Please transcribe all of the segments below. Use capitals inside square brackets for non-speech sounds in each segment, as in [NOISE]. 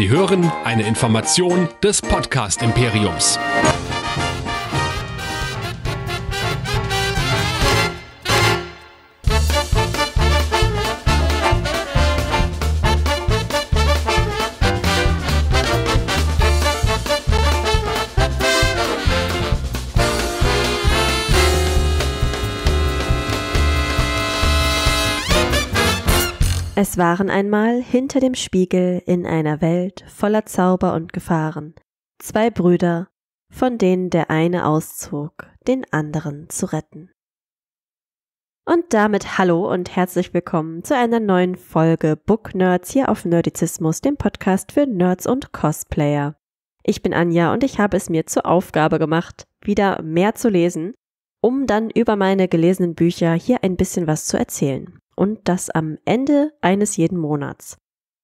Sie hören eine Information des Podcast Imperiums. Es waren einmal hinter dem Spiegel in einer Welt voller Zauber und Gefahren zwei Brüder, von denen der eine auszog, den anderen zu retten. Und damit hallo und herzlich willkommen zu einer neuen Folge Book Nerds hier auf Nerdizismus, dem Podcast für Nerds und Cosplayer. Ich bin Anja und ich habe es mir zur Aufgabe gemacht, wieder mehr zu lesen, um dann über meine gelesenen Bücher hier ein bisschen was zu erzählen und das am Ende eines jeden Monats.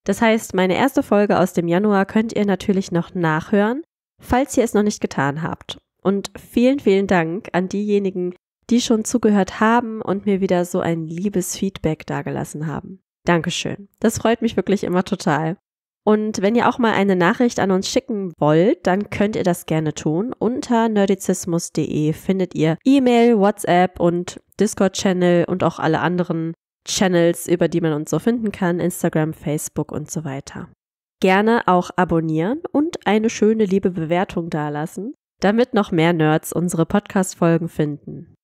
Das heißt, meine erste Folge aus dem Januar könnt ihr natürlich noch nachhören, falls ihr es noch nicht getan habt. Und vielen, vielen Dank an diejenigen, die schon zugehört haben und mir wieder so ein liebes Feedback dagelassen haben. Dankeschön. Das freut mich wirklich immer total. Und wenn ihr auch mal eine Nachricht an uns schicken wollt, dann könnt ihr das gerne tun. Unter nerdizismus.de findet ihr E-Mail, WhatsApp und Discord-Channel und auch alle anderen Channels, über die man uns so finden kann, Instagram, Facebook und so weiter. Gerne auch abonnieren und eine schöne liebe Bewertung dalassen, damit noch mehr Nerds unsere Podcast-Folgen finden.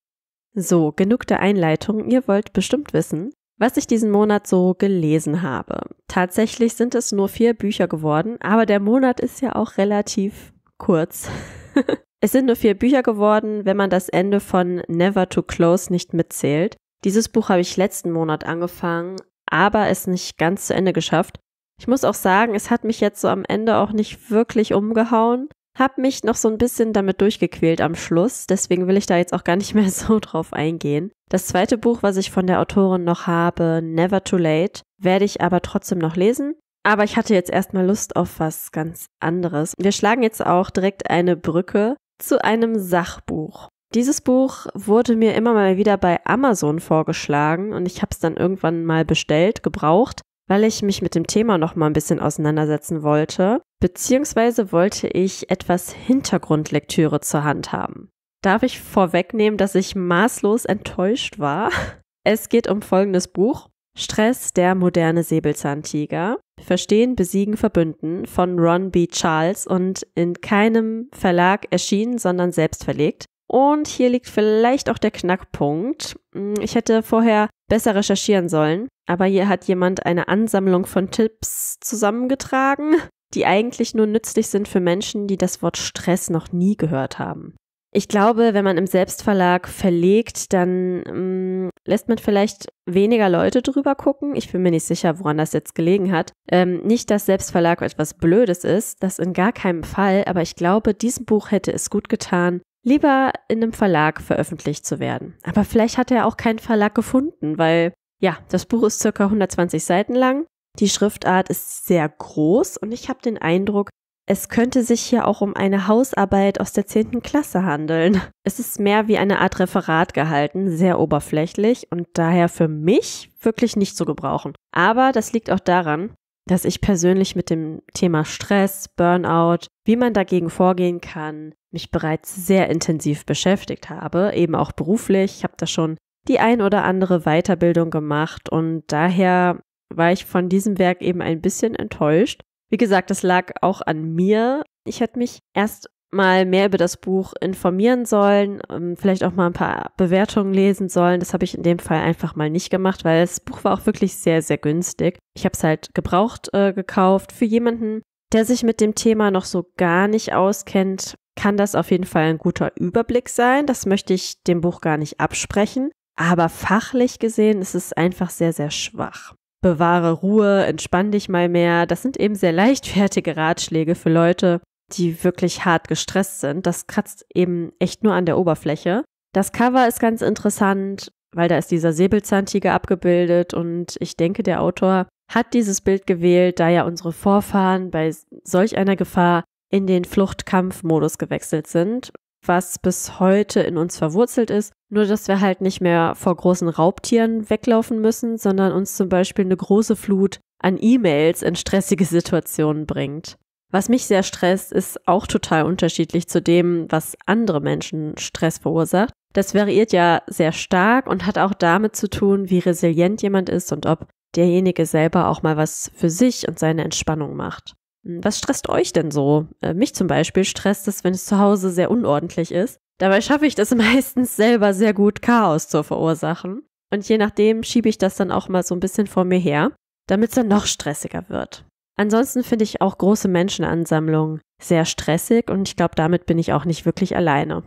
So, genug der Einleitung. Ihr wollt bestimmt wissen, was ich diesen Monat so gelesen habe. Tatsächlich sind es nur vier Bücher geworden, aber der Monat ist ja auch relativ kurz. [LAUGHS] es sind nur vier Bücher geworden, wenn man das Ende von Never Too Close nicht mitzählt. Dieses Buch habe ich letzten Monat angefangen, aber es nicht ganz zu Ende geschafft. Ich muss auch sagen, es hat mich jetzt so am Ende auch nicht wirklich umgehauen. Hab mich noch so ein bisschen damit durchgequält am Schluss, deswegen will ich da jetzt auch gar nicht [LAUGHS] mehr so drauf eingehen. Das zweite Buch, was ich von der Autorin noch habe, Never Too Late, werde ich aber trotzdem noch lesen. Aber ich hatte jetzt erstmal Lust auf was ganz anderes. Wir schlagen jetzt auch direkt eine Brücke zu einem Sachbuch. Dieses Buch wurde mir immer mal wieder bei Amazon vorgeschlagen und ich habe es dann irgendwann mal bestellt, gebraucht, weil ich mich mit dem Thema noch mal ein bisschen auseinandersetzen wollte, beziehungsweise wollte ich etwas Hintergrundlektüre zur Hand haben. Darf ich vorwegnehmen, dass ich maßlos enttäuscht war? [LAUGHS] Es geht um folgendes Buch. Stress, der moderne Säbelzahntiger. Verstehen, besiegen, verbünden von Ron B. Charles und in keinem Verlag erschienen, sondern selbst verlegt. Und hier liegt vielleicht auch der Knackpunkt. Hm, ich hätte vorher besser recherchieren sollen, aber hier hat jemand eine Ansammlung von Tipps zusammengetragen, die eigentlich nur nützlich sind für Menschen, die das Wort Stress noch nie gehört haben. Ich glaube, wenn man im Selbstverlag verlegt, dann ähm, lässt man vielleicht weniger Leute drüber gucken. Ich bin mir nicht sicher, woran das jetzt gelegen hat. Ähm, nicht, dass Selbstverlag etwas Blödes ist, das in gar keinem Fall, aber ich glaube, diesem Buch hätte es gut getan, lieber in einem Verlag veröffentlicht zu werden. Aber vielleicht hat er auch keinen Verlag gefunden, weil ja, das Buch ist circa 120 Seiten lang. Die Schriftart ist sehr groß und ich habe den Eindruck, es könnte sich hier auch um eine Hausarbeit aus der 10. Klasse handeln. Es ist mehr wie eine Art Referat gehalten, sehr oberflächlich und daher für mich wirklich nicht zu gebrauchen. Aber das liegt auch daran, dass ich persönlich mit dem Thema Stress, Burnout, wie man dagegen vorgehen kann, mich bereits sehr intensiv beschäftigt habe, eben auch beruflich. Ich habe da schon die ein oder andere Weiterbildung gemacht und daher war ich von diesem Werk eben ein bisschen enttäuscht. Wie gesagt, das lag auch an mir. Ich hätte mich erst mal mehr über das Buch informieren sollen, ähm, vielleicht auch mal ein paar Bewertungen lesen sollen. Das habe ich in dem Fall einfach mal nicht gemacht, weil das Buch war auch wirklich sehr, sehr günstig. Ich habe es halt gebraucht äh, gekauft. Für jemanden, der sich mit dem Thema noch so gar nicht auskennt, kann das auf jeden Fall ein guter Überblick sein. Das möchte ich dem Buch gar nicht absprechen. Aber fachlich gesehen ist es einfach sehr, sehr schwach. Bewahre Ruhe, entspann dich mal mehr. Das sind eben sehr leichtfertige Ratschläge für Leute, die wirklich hart gestresst sind. Das kratzt eben echt nur an der Oberfläche. Das Cover ist ganz interessant, weil da ist dieser Säbelzahntiger abgebildet und ich denke, der Autor hat dieses Bild gewählt, da ja unsere Vorfahren bei solch einer Gefahr in den Fluchtkampfmodus gewechselt sind, was bis heute in uns verwurzelt ist, nur dass wir halt nicht mehr vor großen Raubtieren weglaufen müssen, sondern uns zum Beispiel eine große Flut an E-Mails in stressige Situationen bringt. Was mich sehr stresst, ist auch total unterschiedlich zu dem, was andere Menschen Stress verursacht. Das variiert ja sehr stark und hat auch damit zu tun, wie resilient jemand ist und ob derjenige selber auch mal was für sich und seine Entspannung macht. Hm, was stresst euch denn so? Äh, mich zum Beispiel stresst es, wenn es zu Hause sehr unordentlich ist. Dabei schaffe ich das [LAUGHS] meistens selber sehr gut, Chaos zu verursachen. Und je nachdem schiebe ich das dann auch mal so ein bisschen vor mir her, damit es dann noch stressiger wird. Ansonsten finde ich auch große Menschenansammlungen sehr stressig und ich glaube, damit bin ich auch nicht wirklich alleine.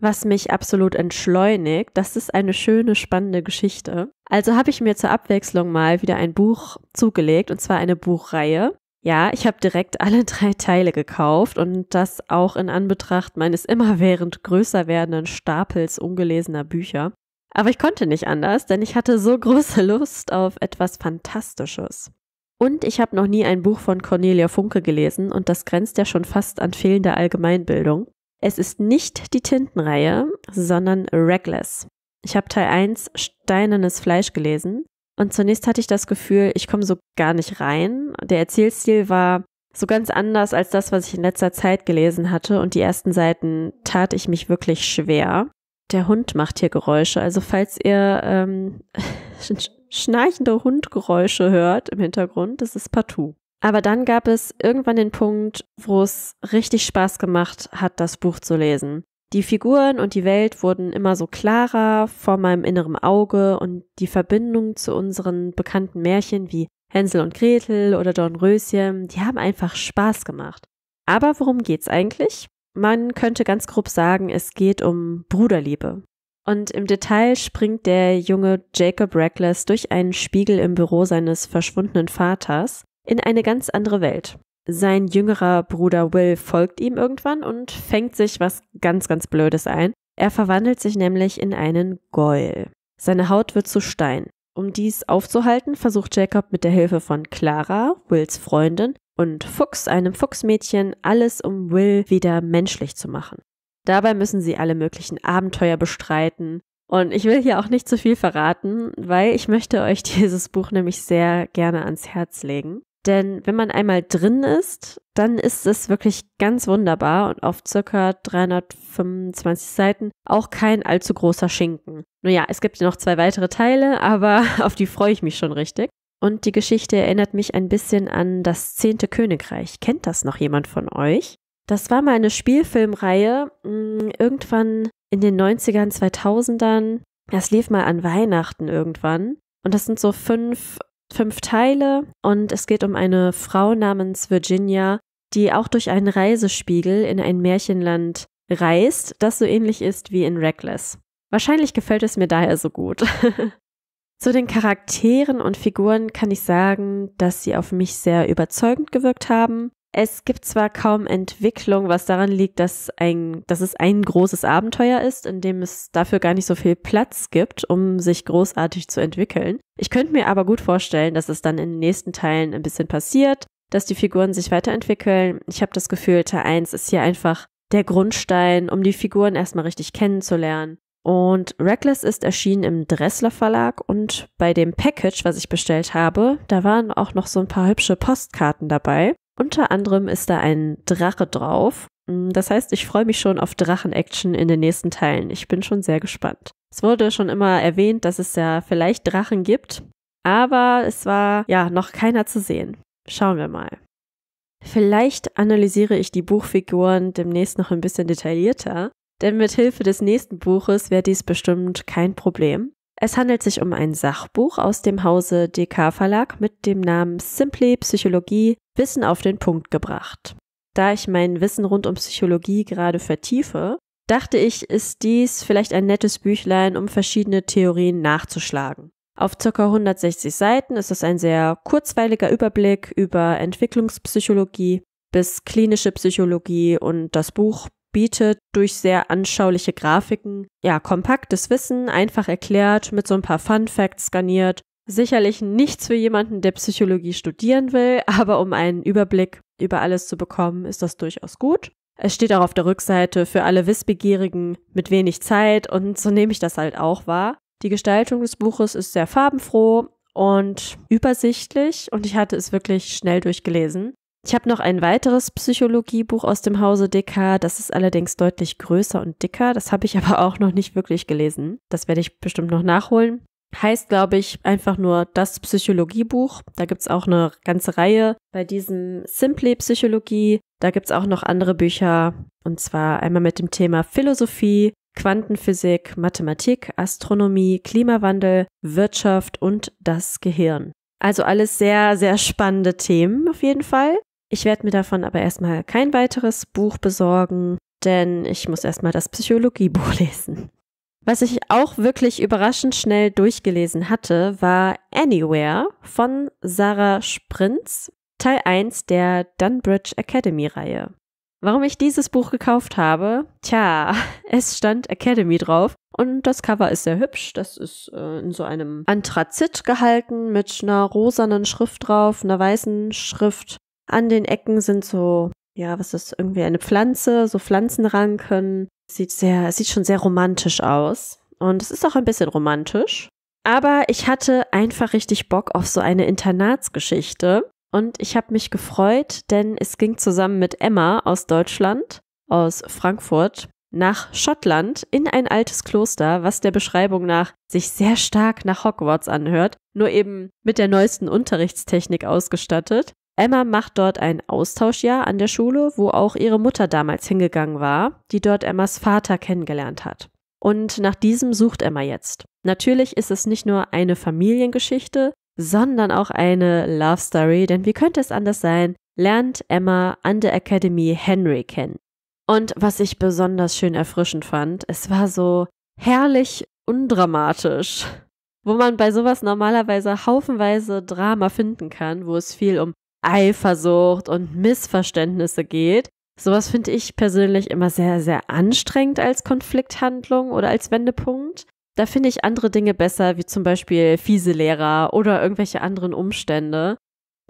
Was mich absolut entschleunigt, das ist eine schöne, spannende Geschichte. Also habe ich mir zur Abwechslung mal wieder ein Buch zugelegt, und zwar eine Buchreihe. Ja, ich habe direkt [LAUGHS] alle drei Teile gekauft und das auch in Anbetracht meines immerwährend größer werdenden Stapels ungelesener Bücher. Aber ich konnte nicht anders, denn ich hatte so große Lust auf etwas Fantastisches. Und ich habe noch nie ein Buch von Cornelia Funke gelesen und das grenzt ja schon fast an fehlende Allgemeinbildung. Es ist nicht die Tintenreihe, sondern Reckless. Ich habe Teil 1 Steinernes Fleisch gelesen und zunächst hatte ich das Gefühl, ich komme so gar nicht rein. Der Erzählstil war so ganz anders als das, was ich in letzter Zeit gelesen hatte und die ersten Seiten tat ich mich wirklich schwer. Der Hund macht hier Geräusche, also falls ihr ähm, [LAUGHS] schnarchende Hundgeräusche hört im Hintergrund, das ist Partout. Aber dann gab es irgendwann den Punkt, wo es richtig Spaß gemacht hat, das Buch zu lesen. Die Figuren und die Welt wurden immer so klarer vor meinem inneren Auge und die Verbindung zu unseren bekannten Märchen wie Hänsel und Gretel oder Dornröschen, die haben einfach Spaß gemacht. Aber worum geht's eigentlich? Man könnte ganz grob sagen, es geht um Bruderliebe. Und im Detail springt der junge Jacob Reckless durch einen Spiegel im Büro seines verschwundenen Vaters in eine ganz andere Welt. Sein jüngerer Bruder Will folgt ihm irgendwann und fängt sich was ganz, ganz Blödes ein. Er verwandelt sich nämlich in einen Goil. Seine Haut wird zu Stein. Um dies aufzuhalten, versucht Jacob mit der Hilfe von Clara, Wills Freundin, und Fuchs, einem Fuchsmädchen, alles, um Will wieder menschlich zu machen. Dabei müssen sie alle möglichen Abenteuer bestreiten. Und ich will hier auch nicht zu viel verraten, weil ich möchte euch [LAUGHS] dieses Buch nämlich sehr gerne ans Herz legen. Denn wenn man einmal drin ist, dann ist es wirklich ganz wunderbar und auf ca. 325 Seiten auch kein allzu großer Schinken. Naja, es gibt ja noch zwei weitere Teile, [LAUGHS] aber auf die freue ich mich schon richtig. Und die Geschichte erinnert mich ein bisschen an das Zehnte Königreich. Kennt das noch jemand von euch? Das war mal eine Spielfilmreihe, mm, irgendwann in den 90ern, 2000ern. Das lief mal an Weihnachten irgendwann. Und das sind so fünf, fünf Teile. Und es geht um eine Frau namens Virginia, die auch durch einen Reisespiegel in ein Märchenland reist, das so ähnlich ist wie in Reckless. Wahrscheinlich gefällt es mir daher so gut. [LAUGHS] Zu den Charakteren und Figuren kann ich sagen, dass sie auf mich sehr überzeugend gewirkt haben. Es gibt zwar kaum Entwicklung, was daran liegt, dass, ein, dass es ein großes Abenteuer ist, in dem es dafür gar nicht so viel Platz gibt, um sich großartig zu entwickeln. Ich könnte mir aber gut vorstellen, dass es dann in den nächsten Teilen ein bisschen passiert, dass die Figuren sich weiterentwickeln. Ich habe das Gefühl, Teil 1 ist hier einfach der Grundstein, um die Figuren erstmal richtig kennenzulernen. Und Reckless ist erschienen im Dressler Verlag und bei dem Package, was ich bestellt habe, da waren auch noch so ein paar hübsche Postkarten dabei. Unter anderem ist da ein Drache drauf. Hm, das heißt, ich freue mich schon auf Drachen-Action in den nächsten Teilen. Ich bin schon sehr gespannt. Es wurde schon immer erwähnt, dass es ja vielleicht Drachen gibt, aber es war ja noch keiner zu sehen. Schauen wir mal. Vielleicht analysiere ich die Buchfiguren demnächst noch ein bisschen detaillierter, denn mit Hilfe des nächsten Buches wäre dies bestimmt kein Problem. Es handelt sich um ein Sachbuch aus dem Hause DK Verlag mit dem Namen Simply Psychologie Wissen auf den Punkt gebracht. Da ich mein Wissen rund um Psychologie gerade vertiefe, dachte ich, ist dies vielleicht ein nettes Büchlein, um verschiedene Theorien nachzuschlagen. Auf ca. 160 Seiten ist es ein sehr kurzweiliger Überblick über Entwicklungspsychologie bis klinische Psychologie und das Buch bietet durch sehr anschauliche Grafiken. Ja, kompaktes Wissen, einfach erklärt, mit so ein paar Fun Facts skaniert. Sicherlich nichts für jemanden, der Psychologie studieren will, [LAUGHS] aber um einen Überblick über alles zu bekommen, ist das durchaus gut. Es steht auch auf der Rückseite für alle Wissbegierigen mit wenig Zeit und so nehme ich das halt auch wahr. Die Gestaltung des Buches ist sehr farbenfroh und übersichtlich und ich hatte es wirklich schnell durchgelesen. Ich habe noch ein weiteres Psychologiebuch aus dem Hause Dicker. Das ist allerdings deutlich größer und dicker. Das habe ich aber auch noch nicht wirklich gelesen. Das werde ich bestimmt noch nachholen. Heißt, glaube ich, einfach nur das Psychologiebuch. Da gibt es auch eine ganze Reihe bei diesem Simply Psychologie. Da gibt es auch noch andere Bücher. Und zwar einmal mit dem Thema Philosophie, Quantenphysik, Mathematik, Astronomie, Klimawandel, Wirtschaft und das Gehirn. Also alles sehr, sehr spannende Themen auf jeden Fall. Ich werde mir davon aber erstmal kein weiteres Buch besorgen, denn ich muss erstmal das Psychologiebuch [LAUGHS] lesen. Was ich auch wirklich überraschend schnell durchgelesen hatte, war Anywhere von Sarah Sprintz, Teil 1 der Dunbridge Academy Reihe. Warum ich dieses Buch gekauft habe? Tja, [LAUGHS] es stand Academy drauf und das Cover ist sehr hübsch. Das ist äh, in so einem Anthrazit gehalten mit einer rosanen Schrift drauf, einer weißen Schrift an den Ecken sind so, ja, was ist irgendwie eine Pflanze, so Pflanzenranken. Sieht sehr, es sieht schon sehr romantisch aus. Und es ist auch ein bisschen romantisch. Aber ich hatte einfach richtig Bock auf so eine Internatsgeschichte. Und ich habe mich gefreut, denn es ging zusammen mit Emma aus Deutschland, aus Frankfurt, nach Schottland in ein altes Kloster, was der Beschreibung nach sich sehr stark nach Hogwarts anhört, nur eben mit der neuesten Unterrichtstechnik ausgestattet. Emma macht dort ein Austauschjahr an der Schule, wo auch ihre Mutter damals hingegangen war, die dort Emmas Vater kennengelernt hat. Und nach diesem sucht Emma jetzt. Natürlich ist es nicht nur eine Familiengeschichte, sondern auch eine Love Story, denn wie könnte es anders sein, lernt Emma an der Academy Henry kennen. Und was ich besonders schön erfrischend fand, es war so herrlich undramatisch, wo man bei sowas normalerweise haufenweise Drama finden kann, wo es viel um Eifersucht und Missverständnisse geht. Sowas finde ich persönlich immer sehr, sehr anstrengend als Konflikthandlung oder als Wendepunkt. Da finde ich andere Dinge besser, wie zum Beispiel fiese Lehrer oder irgendwelche anderen Umstände.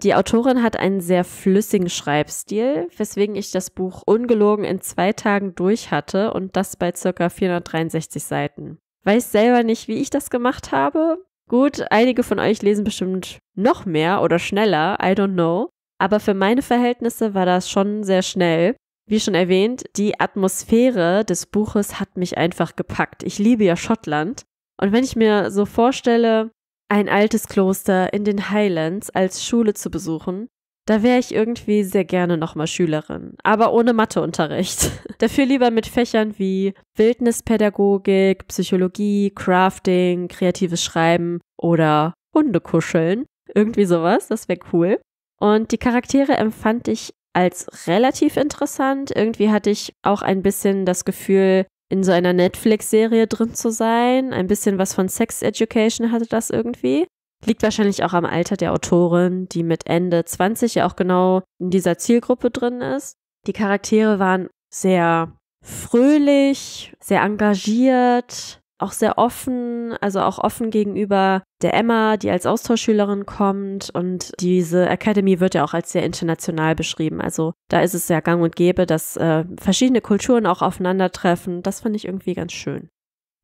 Die Autorin hat einen sehr flüssigen Schreibstil, weswegen ich das Buch ungelogen in zwei Tagen durch hatte und das bei ca. 463 Seiten. Weiß selber nicht, wie ich das gemacht habe, Gut, einige von euch lesen bestimmt noch mehr oder schneller, I don't know. Aber für meine Verhältnisse war das schon sehr schnell. Wie schon erwähnt, die Atmosphäre des Buches hat mich einfach gepackt. Ich liebe ja Schottland. Und wenn ich mir so vorstelle, ein altes Kloster in den Highlands als Schule zu besuchen, da wäre ich irgendwie sehr gerne nochmal Schülerin, aber ohne Matheunterricht. [LAUGHS] Dafür lieber mit Fächern wie Wildnispädagogik, Psychologie, Crafting, kreatives Schreiben oder Hundekuscheln. Irgendwie sowas, das wäre cool. Und die Charaktere empfand ich als relativ interessant. Irgendwie hatte ich auch ein bisschen das Gefühl, in so einer Netflix-Serie drin zu sein. Ein bisschen was von Sex Education hatte das irgendwie. Liegt wahrscheinlich auch am Alter der Autorin, die mit Ende 20 ja auch genau in dieser Zielgruppe drin ist. Die Charaktere waren sehr fröhlich, sehr engagiert, auch sehr offen, also auch offen gegenüber der Emma, die als Austauschschülerin kommt. Und diese Academy wird ja auch als sehr international beschrieben. Also da ist es ja gang und gäbe, dass äh, verschiedene Kulturen auch aufeinandertreffen. Das fand ich irgendwie ganz schön.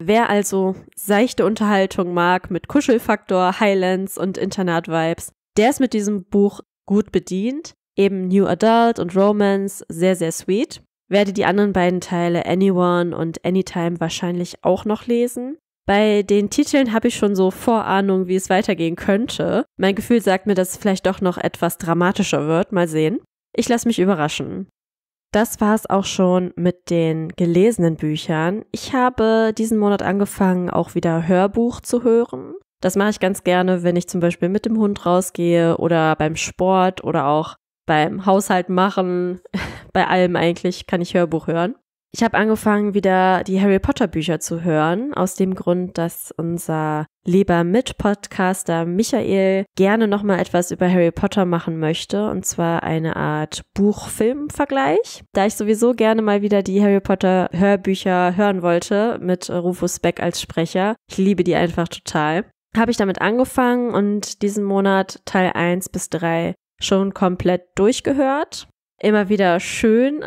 Wer also seichte Unterhaltung mag mit Kuschelfaktor, Highlands und Internat-Vibes, der ist mit diesem Buch gut bedient. Eben New Adult und Romance, sehr, sehr sweet. Werde die anderen beiden Teile Anyone und Anytime wahrscheinlich auch noch lesen. Bei den Titeln habe ich schon so Vorahnung, wie es weitergehen könnte. Mein Gefühl sagt mir, dass es vielleicht doch noch etwas dramatischer wird. Mal sehen. Ich lasse mich überraschen. Das war es auch schon mit den gelesenen Büchern. Ich habe diesen Monat angefangen, auch wieder Hörbuch zu hören. Das mache ich ganz gerne, wenn ich zum Beispiel mit dem Hund rausgehe oder beim Sport oder auch beim Haushalt machen. [LAUGHS] Bei allem eigentlich kann ich Hörbuch hören. Ich habe angefangen, wieder die Harry Potter Bücher zu hören, aus dem Grund, dass unser lieber Mitpodcaster Michael gerne nochmal etwas über Harry Potter machen möchte, und zwar eine Art Buch-Film-Vergleich. Da ich sowieso gerne mal wieder die Harry Potter Hörbücher hören wollte, mit Rufus Beck als Sprecher. Ich liebe die einfach total. Habe ich damit angefangen und diesen Monat Teil 1 bis 3 schon komplett durchgehört immer wieder schön.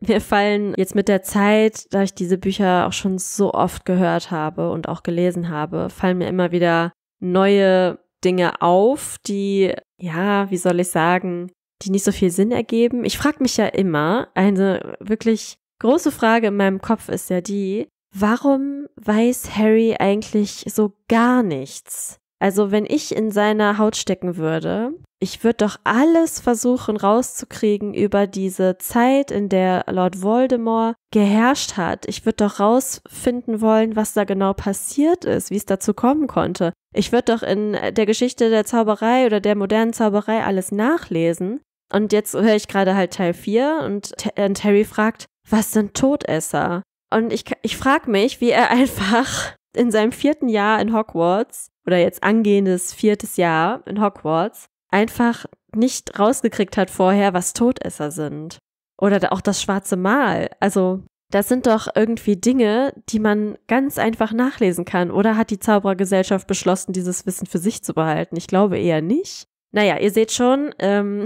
Mir [LAUGHS] fallen jetzt mit der Zeit, da ich diese Bücher auch schon so oft gehört habe und auch gelesen habe, fallen mir immer wieder neue Dinge auf, die, ja, wie soll ich sagen, die nicht so viel Sinn ergeben. Ich frage mich ja immer, eine wirklich große Frage in meinem Kopf ist ja die, warum weiß Harry eigentlich so gar nichts? Also wenn ich in seiner Haut stecken würde, ich würde doch alles versuchen rauszukriegen über diese Zeit, in der Lord Voldemort geherrscht hat. Ich würde doch rausfinden wollen, was da genau passiert ist, wie es dazu kommen konnte. Ich würde doch in der Geschichte der Zauberei oder der modernen Zauberei alles nachlesen. Und jetzt höre ich gerade halt Teil 4 und äh, Terry fragt, was sind Todesser? Und ich, ich frage mich, wie er [LAUGHS] einfach in seinem vierten Jahr in Hogwarts oder jetzt angehendes viertes Jahr in Hogwarts einfach nicht rausgekriegt hat vorher, was Todesser sind. Oder auch das schwarze Mal. Also, das sind doch irgendwie Dinge, die man ganz einfach nachlesen kann. Oder hat die Zauberergesellschaft beschlossen, dieses Wissen für sich zu behalten? Ich glaube eher nicht. Naja, ihr seht schon, ähm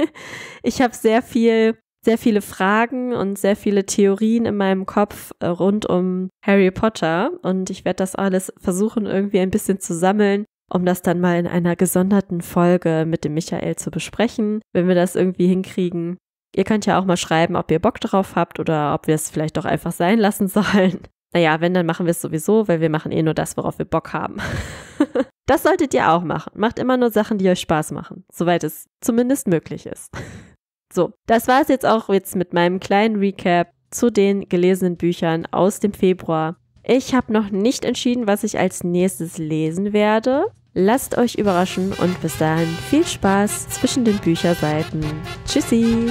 [LAUGHS] ich habe sehr viel sehr viele Fragen und sehr viele Theorien in meinem Kopf äh, rund um Harry Potter und ich werde das alles versuchen irgendwie ein bisschen zu sammeln, um das dann mal in einer gesonderten Folge mit dem Michael zu besprechen, wenn wir das irgendwie hinkriegen. Ihr könnt ja auch mal schreiben, ob ihr Bock drauf habt oder ob wir es vielleicht doch einfach sein lassen [LAUGHS] sollen. Naja, wenn, dann machen wir es sowieso, weil wir machen eh nur das, worauf wir Bock haben. [LAUGHS] das solltet ihr auch machen. Macht immer nur Sachen, die euch Spaß machen, soweit es zumindest möglich ist. [LAUGHS] So, das war es jetzt auch jetzt mit meinem kleinen Recap zu den gelesenen Büchern aus dem Februar. Ich habe noch nicht entschieden, was ich als nächstes lesen werde. Lasst euch überraschen und bis dahin viel Spaß zwischen den Bücherseiten. Tschüssi!